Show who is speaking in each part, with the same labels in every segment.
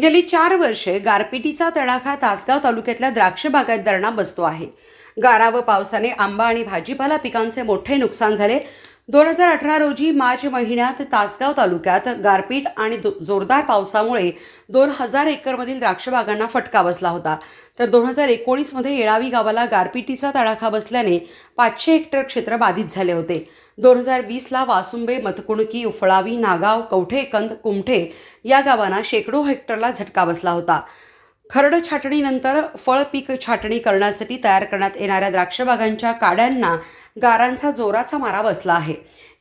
Speaker 1: गेली चार वर्षे गारपिटीचा तडाखा तासगाव तालुक्यातल्या द्राक्ष दरणा बसतो आहे गारा व पावसाने आंबा आणि भाजीपाला पिकांचे मोठे नुकसान झाले दोन हजार अठरा रोजी मार्च महिन्यात तासगाव तालुक्यात गारपीट आणि जोरदार पावसामुळे दोन हजार एकरमधील द्राक्षबागांना फटका बसला होता तर दोन हजार एकोणीसमध्ये येळावी गावाला गारपिटीचा तडाखा बसल्याने पाचशे हेक्टर क्षेत्र बाधित झाले होते दोन हजार वीसला वासुंबे मतकुणकी उफळावी नागाव कवठेकंद कुमठे या गावांना शेकडो हेक्टरला झटका बसला होता खरड छाटणीनंतर फळ पीक छाटणी करण्यासाठी तयार करण्यात येणाऱ्या द्राक्षबागांच्या काड्यांना गारांचा जोराचा मारा बसला आहे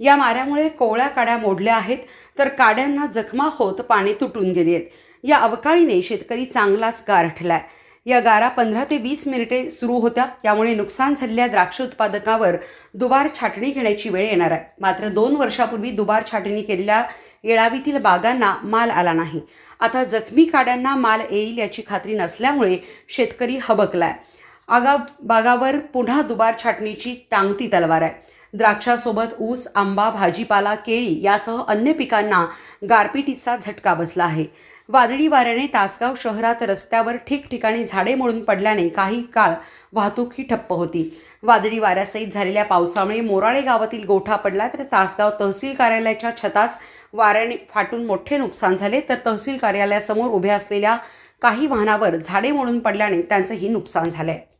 Speaker 1: या माऱ्यामुळे कोवळ्या काड्या मोडल्या आहेत तर काड्यांना जखमा होत पाणी तुटून गेली आहेत या अवकाळीने शेतकरी चांगलाच गारठला आहे या गारा पंधरा ते वीस मिनिटे सुरू होत्या यामुळे नुकसान झालेल्या द्राक्ष उत्पादकावर दुबार छाटणी घेण्याची वेळ येणार आहे मात्र दोन वर्षापूर्वी दुबार छाटणी केलेल्या येळावीतील बागांना माल आला नाही आता जखमी काड्यांना माल येईल याची खात्री नसल्यामुळे शेतकरी हबकलाय आगा बागावर पुन्हा दुबार छाटणीची टांगती तलवार आहे द्राक्षासोबत ऊस आंबा भाजीपाला केळी यासह अन्य पिकांना गारपिटीचा झटका बसला आहे वादळी वाऱ्याने तासगाव शहरात रस्त्यावर ठिकठिकाणी झाडे मोडून पडल्याने काही काळ वाहतूक ही ठप्प होती वादळी वाऱ्यासहित झालेल्या पावसामुळे मोराळे गावातील गोठा पडला तर तासगाव तहसील कार्यालयाच्या छतास वाऱ्याने फाटून मोठे नुकसान झाले तर तहसील कार्यालयासमोर उभ्या असलेल्या काही वाहनावर झाडे मोडून पडल्याने त्यांचंही नुकसान झालं आहे